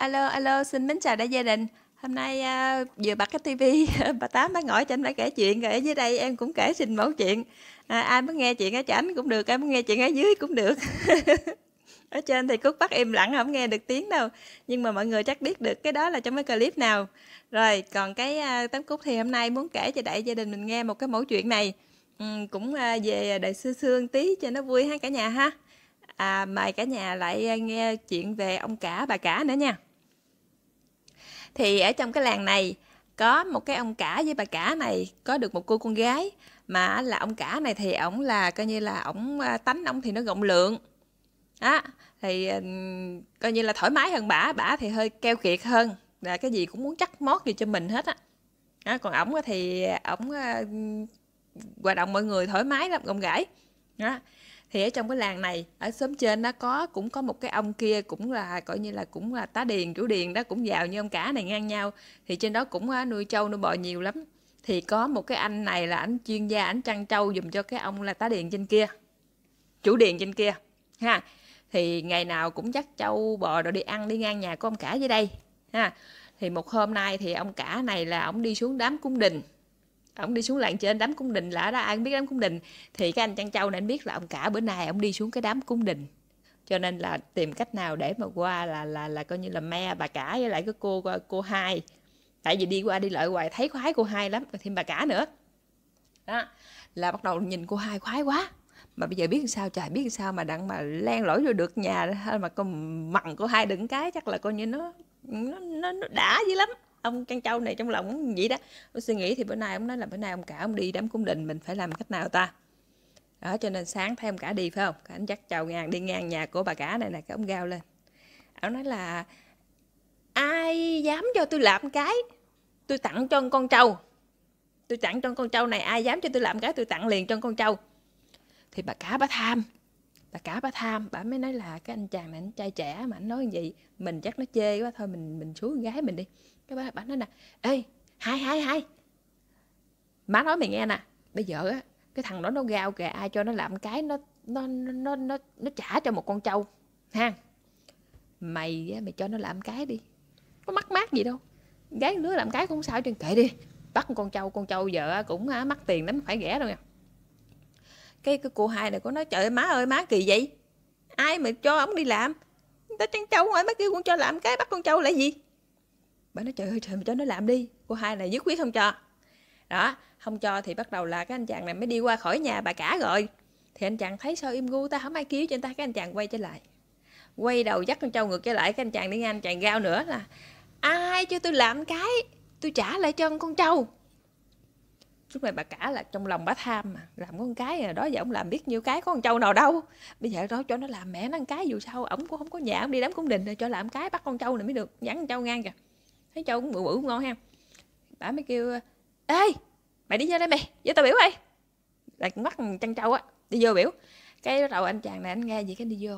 Alo, alo, xin mến chào đại gia đình. Hôm nay uh, vừa bật cái tivi, bà Tám bà ngồi cho anh bà kể chuyện rồi ở dưới đây em cũng kể xin mẫu chuyện. À, ai muốn nghe chuyện ở chảnh cũng được, ai muốn nghe chuyện ở dưới cũng được. ở trên thì cút bắt im lặng không nghe được tiếng đâu nhưng mà mọi người chắc biết được cái đó là trong cái clip nào rồi còn cái uh, tấm cúc thì hôm nay muốn kể cho đại gia đình mình nghe một cái mẫu chuyện này ừ, cũng uh, về đời xưa xương tí cho nó vui ha cả nhà ha à, mời cả nhà lại nghe chuyện về ông cả bà cả nữa nha thì ở trong cái làng này có một cái ông cả với bà cả này có được một cô con gái mà là ông cả này thì ổng là coi như là ổng à, tánh ông thì nó rộng lượng á thì ừ, coi như là thoải mái hơn bả bả thì hơi keo kiệt hơn là cái gì cũng muốn chắc mót gì cho mình hết á à, còn ổng thì ổng à, hoạt động mọi người thoải mái lắm gồng gãi đó thì ở trong cái làng này ở xóm trên nó có cũng có một cái ông kia cũng là coi như là cũng là tá điền chủ điền đó cũng giàu như ông cả này ngang nhau thì trên đó cũng à, nuôi trâu nuôi bò nhiều lắm thì có một cái anh này là anh chuyên gia anh chăn trâu dùm cho cái ông là tá điền trên kia chủ điền trên kia ha thì ngày nào cũng dắt trâu bò rồi đi ăn đi ngang nhà của ông cả dưới đây ha thì một hôm nay thì ông cả này là ông đi xuống đám cung đình ông đi xuống làng trên đám cung đình là ở đó ai cũng biết đám cung đình thì cái anh chăn trâu này anh biết là ông cả bữa nay ông đi xuống cái đám cung đình cho nên là tìm cách nào để mà qua là là là coi như là me bà cả với lại cái cô cô hai tại vì đi qua đi lại hoài thấy khoái cô hai lắm thêm bà cả nữa đó là bắt đầu nhìn cô hai khoái quá mà bây giờ biết sao trời biết sao mà đặng mà len lỏi vô được nhà hay mà con mặn cô hai đựng cái chắc là coi như nó nó nó, nó đã dữ lắm ông con trâu này trong lòng ông vậy đó ông suy nghĩ thì bữa nay ông nói là bữa nay ông cả ông đi đám cung đình mình phải làm cách nào ta đó cho nên sáng thấy ông cả đi phải không cả anh dắt chào ngang đi ngang nhà của bà cả này nè cái ông gao lên ông nói là ai dám cho tôi làm cái tôi tặng cho con trâu tôi tặng cho con trâu này ai dám cho tôi làm cái tôi tặng liền cho con trâu thì bà cả bà tham bà cả bà tham bà mới nói là cái anh chàng này anh trai trẻ mà anh nói như vậy mình chắc nó chê quá thôi mình mình xuống gái mình đi cái bà, bà nói nè ê hai hai hai má nói mày nghe nè bây giờ á cái thằng đó nó gao kìa ai cho nó làm cái nó nó nó nó nó trả cho một con trâu ha mày á, mày cho nó làm cái đi có mắc mát gì đâu gái lứa làm cái cũng sao trên kệ đi bắt con trâu con trâu vợ cũng á, mắc tiền lắm phải rẻ đâu nha cái cái cô hai này có nói trời ơi, má ơi má kỳ vậy ai mà cho ông đi làm ta trăng trâu hỏi má kêu con cho làm cái bắt con trâu là gì bà nói trời ơi trời cho nó làm đi cô hai này dứt quyết không cho đó không cho thì bắt đầu là cái anh chàng này mới đi qua khỏi nhà bà cả rồi thì anh chàng thấy sao im gu ta không ai cứu cho anh ta cái anh chàng quay trở lại quay đầu dắt con trâu ngược trở lại cái anh chàng đi ngang anh chàng gao nữa là ai cho tôi làm cái tôi trả lại cho con trâu lúc này bà cả là trong lòng bà tham mà làm con cái này đó giờ ông làm biết nhiêu cái có con trâu nào đâu bây giờ đó cho nó làm mẹ nó ăn cái dù sao ổng cũng không có nhà ông đi đám cung đình rồi cho làm cái bắt con trâu này mới được dẫn con trâu ngang kìa thấy châu cũng bự bự cũng ngon ha bà mới kêu ê mày đi vô đây mày vô tao biểu ơi là mắt chăn trâu á đi vô biểu cái bắt đầu anh chàng này anh nghe gì cái đi vô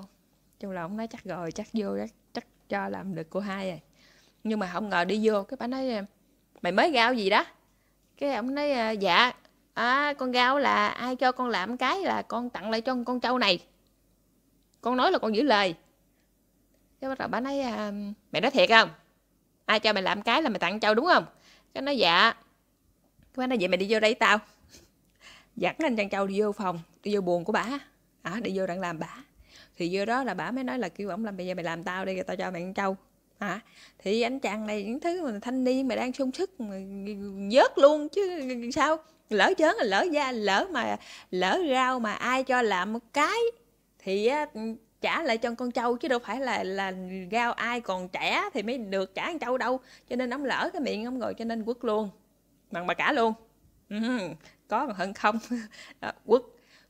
trong lòng nói chắc rồi chắc vô chắc, chắc cho làm được cô hai rồi nhưng mà không ngờ đi vô cái bà nói mày mới gao gì đó cái ông nói dạ à, con gao là ai cho con làm cái là con tặng lại cho con trâu này con nói là con giữ lời cái bắt đầu bà nói mày nói thiệt không ai cho mày làm cái là mày tặng châu đúng không cái nó dạ cái nói vậy mày đi vô đây tao dẫn anh chàng châu đi vô phòng đi vô buồn của bà à, đi vô đang làm bà thì vô đó là bà mới nói là kêu ổng làm bây giờ mày làm tao đi tao cho mày ăn trâu hả à, thì anh chàng này những thứ mà thanh niên mà đang sung sức vớt luôn chứ sao lỡ chớn là lỡ da lỡ mà lỡ rau mà ai cho làm một cái thì trả lại cho con trâu chứ đâu phải là là gao ai còn trẻ thì mới được trả con trâu đâu cho nên ông lỡ cái miệng ông rồi cho nên quất luôn bằng bà cả luôn có còn hơn không đó, quất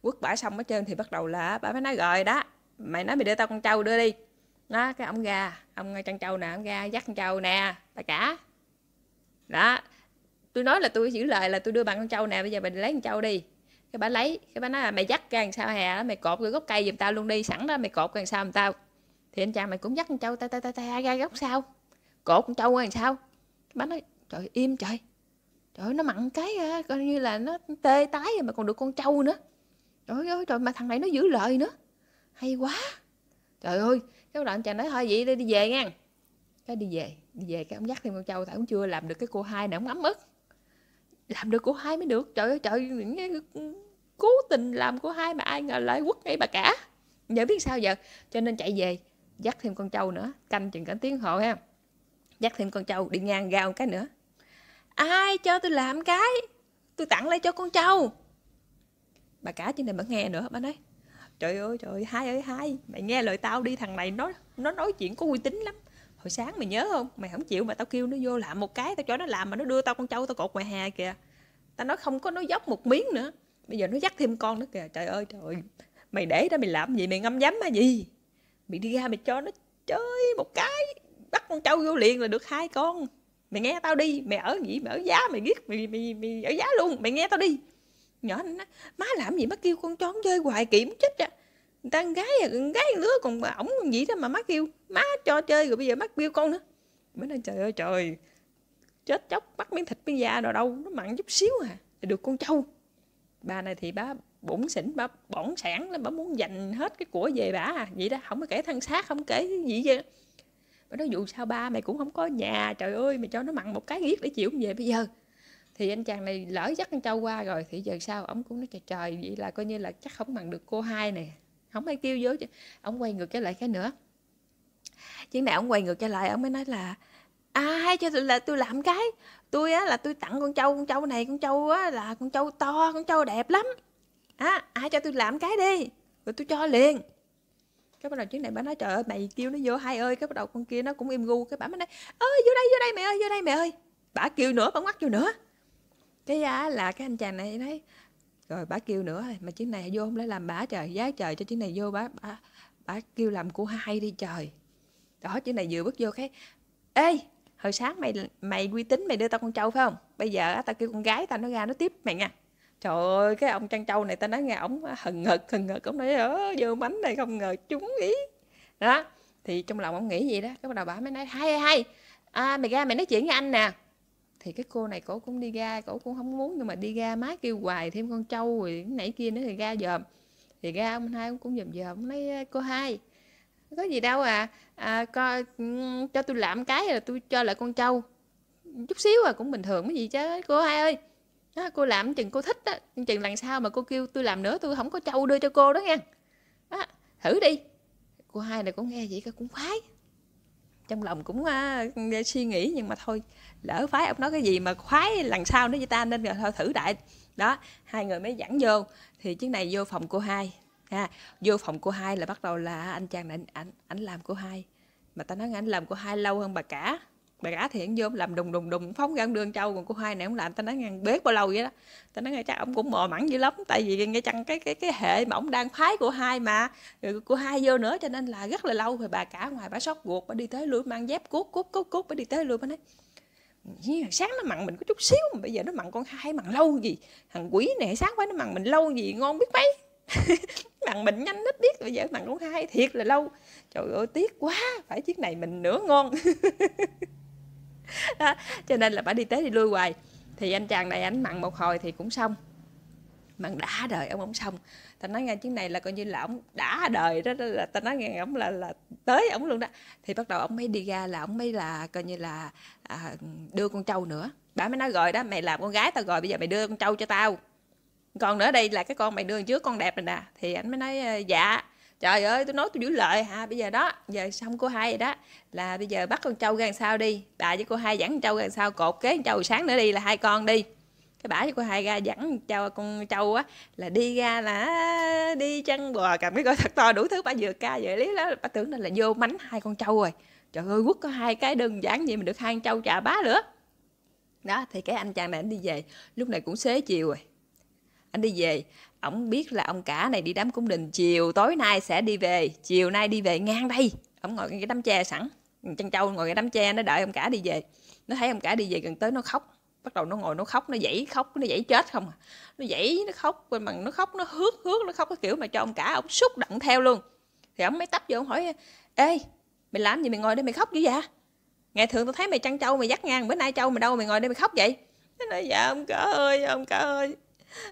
quất bả xong hết trơn thì bắt đầu là bả mới nói rồi đó mày nói mày đưa tao con trâu đưa đi đó cái ông gà ông con trâu nè ông gà dắt con trâu nè bà cả đó tôi nói là tôi giữ lời là tôi đưa bạn con trâu nè bây giờ mình lấy con trâu đi cái bà lấy cái bà nói là mày dắt ra làm sao hè đó mày cột cái gốc cây giùm tao luôn đi sẵn đó mày cột ra làm sao giùm tao thì anh chàng mày cũng dắt con trâu tay tay tay tay ra gốc sao cột con trâu ra làm sao bà nói trời im trời trời nó mặn cái coi như là nó tê tái mà còn được con trâu nữa trời ơi trời mà thằng này nó giữ lời nữa hay quá trời ơi cái đoạn chàng nói thôi vậy đi, đi về nha cái đi về đi về cái ông dắt thêm con trâu tại cũng chưa làm được cái cô hai này ông ấm ức làm được cô hai mới được trời ơi trời những cố tình làm của hai mà ai ngờ lại quất ngay bà cả giờ biết sao giờ cho nên chạy về dắt thêm con trâu nữa canh chừng cả tiếng hộ ha dắt thêm con trâu đi ngang ra cái nữa ai cho tôi làm cái tôi tặng lại cho con trâu bà cả trên này bà nghe nữa bà nói trời ơi trời ơi, hai ơi hai mày nghe lời tao đi thằng này nó nó nói chuyện có uy tín lắm hồi sáng mày nhớ không mày không chịu mà tao kêu nó vô làm một cái tao cho nó làm mà nó đưa tao con trâu tao cột ngoài hè kìa tao nói không có nó dốc một miếng nữa bây giờ nó dắt thêm con nữa kìa trời ơi trời ơi. mày để đó mày làm gì mày ngâm dám mà gì mày đi ra mày cho nó chơi một cái bắt con trâu vô liền là được hai con mày nghe tao đi mày ở gì mày ở giá mày biết mày, mày mày ở giá luôn mày nghe tao đi nhỏ nó má làm gì má kêu con chó chơi hoài kiểm chết à người ta con gái à, con gái lứa còn bà ổng còn gì đó mà má kêu má cho chơi rồi bây giờ má kêu con nữa mới nói trời ơi trời chết chóc bắt miếng thịt miếng da rồi đâu nó mặn chút xíu à được con trâu bà này thì bà bụng xỉn bà bỏng sản lắm bà muốn dành hết cái của về bà à vậy đó không có kể thân xác không kể gì vậy bà nói dù sao ba mày cũng không có nhà trời ơi mày cho nó mặn một cái giết để chịu không về bây giờ thì anh chàng này lỡ dắt con trâu qua rồi thì giờ sao ông cũng nói trời trời vậy là coi như là chắc không bằng được cô hai này không ai kêu vô chứ ông quay ngược trở lại cái nữa chừng nào ông quay ngược trở lại ông mới nói là à, ai cho tôi là tôi làm cái tôi á là tôi tặng con trâu con trâu này con trâu á là con trâu to con trâu đẹp lắm á ai cho tôi làm cái đi rồi tôi cho liền cái bắt đầu chuyến này bà nói trời ơi mày kêu nó vô hai ơi cái bắt đầu con kia nó cũng im gu cái bà mới nói ơi vô đây vô đây mẹ ơi vô đây mẹ ơi bà kêu nữa bà ngoắt vô nữa cái á là cái anh chàng này nói rồi bà kêu nữa mà chuyến này vô không lấy làm bà trời giá trời cho chuyến này vô bà bà bà kêu làm cô hai đi trời đó chuyến này vừa bước vô cái ê hồi sáng mày mày uy tín mày đưa tao con trâu phải không bây giờ tao kêu con gái tao nó ra nó tiếp mày nha trời ơi cái ông trăn trâu này tao nói nghe ổng hừng ngực hừng ngực ổng nói ớ vô mánh này không ngờ trúng ý đó thì trong lòng ông nghĩ gì đó cái bắt đầu bà mới nói hay hay à, mày ra mày nói chuyện với anh nè thì cái cô này cổ cũng đi ra cổ cũng không muốn nhưng mà đi ra má kêu hoài thêm con trâu rồi nãy kia nữa thì ra dòm thì ra ông hai cũng dòm dòm nói cô hai có gì đâu à, à coi ừ, cho tôi làm cái là tôi cho lại con trâu chút xíu à cũng bình thường cái gì chứ cô hai ơi đó, cô làm chừng cô thích á chừng lần sau mà cô kêu tôi làm nữa tôi không có trâu đưa cho cô đó nha đó, thử đi cô hai này cũng nghe vậy cũng khoái trong lòng cũng uh, suy nghĩ nhưng mà thôi lỡ phái ông nói cái gì mà khoái lần sau nữa vậy ta nên rồi thôi thử đại đó hai người mới dẫn vô thì chiếc này vô phòng cô hai ha vô phòng cô hai là bắt đầu là anh chàng này anh, anh, làm cô hai mà ta nói anh làm cô hai lâu hơn bà cả bà cả thì anh vô làm đùng đùng đùng phóng ra đường trâu còn cô hai này không làm ta nói ngang bếp bao lâu vậy đó ta nói ngay chắc ông cũng mò mẫn dữ lắm tại vì nghe chăng cái cái cái hệ mà ông đang phái của hai mà rồi cô hai vô nữa cho nên là rất là lâu rồi bà cả ngoài bà sót ruột bà đi tới lui mang dép cút cút cút cút bà đi tới lui bà nói sáng nó mặn mình có chút xíu mà bây giờ nó mặn con hai mặn lâu gì thằng quỷ này sáng quá nó mặn mình lâu gì ngon biết mấy bạn mình nhanh nít biết bây giờ bạn cũng hay thiệt là lâu trời ơi tiếc quá phải chiếc này mình nửa ngon đó. cho nên là phải đi tới đi lui hoài thì anh chàng này anh mặn một hồi thì cũng xong mặn đã đời ông ông xong ta nói nghe chiếc này là coi như là ông đã đời đó, là ta nói nghe ông là là tới ông luôn đó thì bắt đầu ông mới đi ra là ông mới là coi như là à, đưa con trâu nữa bà mới nói gọi đó mày làm con gái tao rồi bây giờ mày đưa con trâu cho tao còn nữa đây là cái con mày đưa trước con đẹp rồi nè thì anh mới nói ờ, dạ trời ơi tôi nói tôi giữ lợi ha à, bây giờ đó giờ xong cô hai rồi đó là bây giờ bắt con trâu gần làm sao đi bà với cô hai dẫn con trâu gần làm sao cột kế con trâu sáng nữa đi là hai con đi cái bả với cô hai ra dẫn trâu con trâu á là đi ra là đi chăn bò cầm cái gói thật to đủ thứ bà vừa ca vừa lý đó bà tưởng là vô mánh hai con trâu rồi trời ơi quất có hai cái đơn giản gì mà được hai con trâu trà bá nữa đó thì cái anh chàng này anh đi về lúc này cũng xế chiều rồi anh đi về ổng biết là ông cả này đi đám cung đình chiều tối nay sẽ đi về chiều nay đi về ngang đây ổng ngồi cái đám tre sẵn chân trâu ngồi cái đám tre nó đợi ông cả đi về nó thấy ông cả đi về gần tới nó khóc bắt đầu nó ngồi nó khóc nó dãy khóc nó dãy chết không à. nó dãy nó khóc bên bằng nó khóc nó hước hước nó khóc cái kiểu mà cho ông cả ổng xúc động theo luôn thì ổng mới tấp vô ông hỏi ê mày làm gì mày ngồi đây mày khóc dữ vậy ngày thường tôi thấy mày chăn trâu mày dắt ngang bữa nay trâu mày đâu mày ngồi đây mày khóc vậy nó nói dạ ông cả ơi dạ ông cả ơi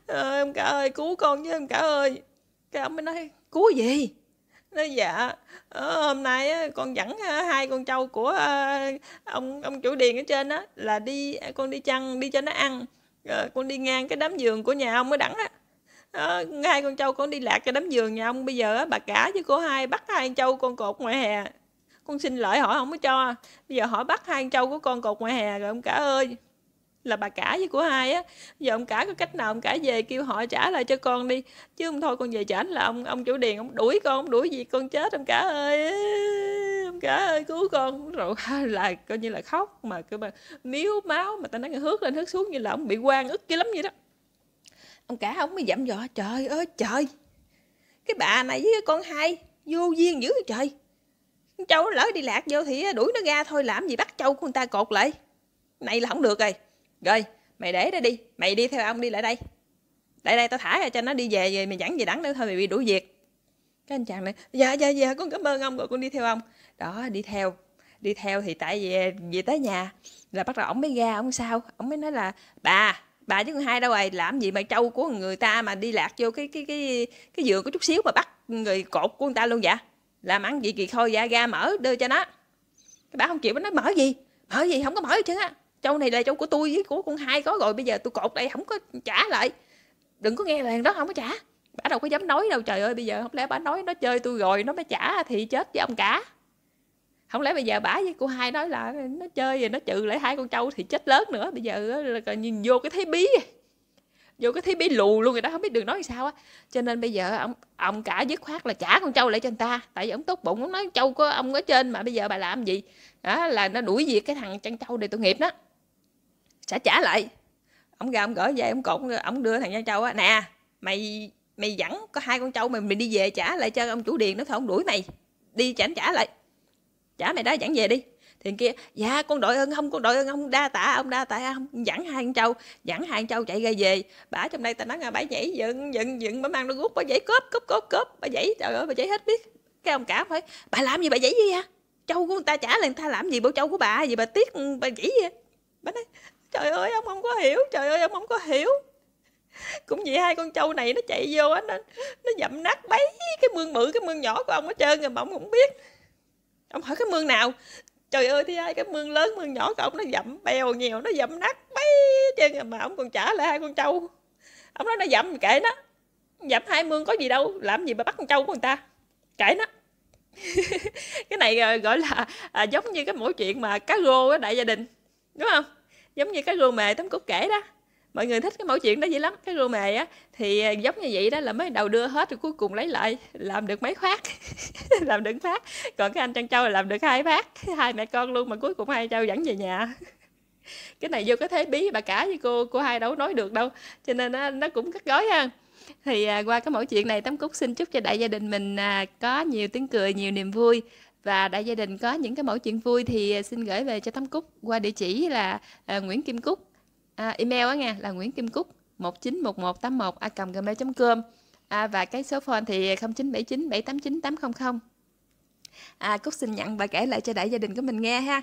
à, em cả ơi cứu con với em cả ơi cái ông mới nói cứu gì nó dạ ờ, hôm nay á, con dẫn ờ, hai con trâu của à, ông ông chủ điền ở trên á là đi à, con đi chăn đi cho nó ăn à, con đi ngang cái đám giường của nhà ông mới đẳng á à, hai con trâu con đi lạc cho đám giường nhà ông bây giờ á, bà cả với cô hai bắt hai con trâu con cột ngoài hè con xin lỗi hỏi không có cho bây giờ hỏi bắt hai con trâu của con cột ngoài hè rồi ông cả ơi là bà cả với của hai á giờ ông cả có cách nào ông cả về kêu họ trả lại cho con đi chứ không thôi con về trả là ông ông chủ điền ông đuổi con ông đuổi gì con chết ông cả ơi ông cả ơi cứu con rồi là coi như là khóc mà cứ mà miếu máu mà ta nói hước lên hước xuống như là ông bị quan ức kia lắm vậy đó ông cả ông mới dặm dò trời ơi trời cái bà này với con hai vô duyên dữ trời con châu nó lỡ đi lạc vô thì đuổi nó ra thôi làm gì bắt châu của người ta cột lại này là không được rồi rồi, mày để đó đi, mày đi theo ông đi lại đây. Lại đây tao thả ra cho nó đi về, rồi mày dẫn về đắng nữa thôi mày bị đuổi việc. Cái anh chàng này, dạ dạ dạ con cảm ơn ông rồi con đi theo ông. Đó, đi theo. Đi theo thì tại về về tới nhà là bắt đầu ổng mới ra, ông sao? Ổng mới nói là bà, bà chứ con hai đâu rồi, làm gì mà trâu của người ta mà đi lạc vô cái cái cái cái giường có chút xíu mà bắt người cột của người ta luôn vậy? Làm ăn gì kỳ khôi ra ra mở đưa cho nó. Cái bà không chịu, nó nói mở gì? Mở gì không có mở gì chứ á châu này là châu của tôi với của con hai có rồi bây giờ tôi cột đây không có trả lại đừng có nghe là thằng đó không có trả bả đâu có dám nói đâu trời ơi bây giờ không lẽ bả nói nó chơi tôi rồi nó mới trả thì chết với ông cả không lẽ bây giờ bả với cô hai nói là nó chơi rồi nó trừ lại hai con trâu thì chết lớn nữa bây giờ là nhìn vô cái thế bí vô cái thế bí lù luôn người đó không biết đường nói sao á cho nên bây giờ ông ông cả dứt khoát là trả con trâu lại cho anh ta tại vì ông tốt bụng ông nói trâu có ông ở trên mà bây giờ bà làm gì đó là nó đuổi việc cái thằng chăn trâu để tội nghiệp đó sẽ trả lại ông ra ông gửi về ông cột ông đưa thằng Giang Châu á nè mày mày dẫn có hai con trâu mày mình đi về trả lại cho ông chủ điền nó thôi đuổi mày đi chảnh trả lại trả mày đó dẫn về đi thì kia dạ con đội ơn không con đội ơn ông đa tạ ông đa tạ không dẫn hai con trâu dẫn hai con trâu chạy ra về bả trong đây ta nói là bả nhảy dựng dựng dựng bả mang đôi gút bả nhảy cốp cốp cốp cốp bả nhảy trời ơi bả nhảy hết biết cái ông cả phải bà làm gì bà nhảy gì vậy? À? trâu của người ta trả lại người ta làm gì bộ trâu của bà gì bà tiếc bà nhảy gì hả? bà nói trời ơi ông không có hiểu trời ơi ông không có hiểu cũng vậy hai con trâu này nó chạy vô á nó nó dậm nát bấy cái mương bự cái mương nhỏ của ông hết trơn rồi mà ông cũng biết ông hỏi cái mương nào trời ơi thì ai cái mương lớn mương nhỏ của ông nó dậm bèo nhiều nó dậm nát bấy trơn rồi mà ông còn trả lại hai con trâu ông nói nó dậm kệ nó dậm hai mương có gì đâu làm gì mà bắt con trâu của người ta kệ nó cái này ờ, gọi là à, giống như cái mỗi chuyện mà cá rô đại gia đình đúng không giống như cái rùa mề tấm cúc kể đó mọi người thích cái mẫu chuyện đó dữ lắm cái rùa mề á thì à, giống như vậy đó là mới đầu đưa hết rồi cuối cùng lấy lại làm được mấy phát làm được phát còn cái anh trân trâu là làm được hai phát hai mẹ con luôn mà cuối cùng hai trâu dẫn về nhà cái này vô cái thế bí bà cả với cô cô hai đâu nói được đâu cho nên nó, nó cũng cắt gói ha thì à, qua cái mẫu chuyện này tấm cúc xin chúc cho đại gia đình mình à, có nhiều tiếng cười nhiều niềm vui và đại gia đình có những cái mẫu chuyện vui thì à, xin gửi về cho Thắm Cúc qua địa chỉ là à, Nguyễn Kim Cúc à, email á nha là Nguyễn Kim Cúc 191181 a gmail.com à, và cái số phone thì 0979 789 800 à, Cúc xin nhận và kể lại cho đại gia đình của mình nghe ha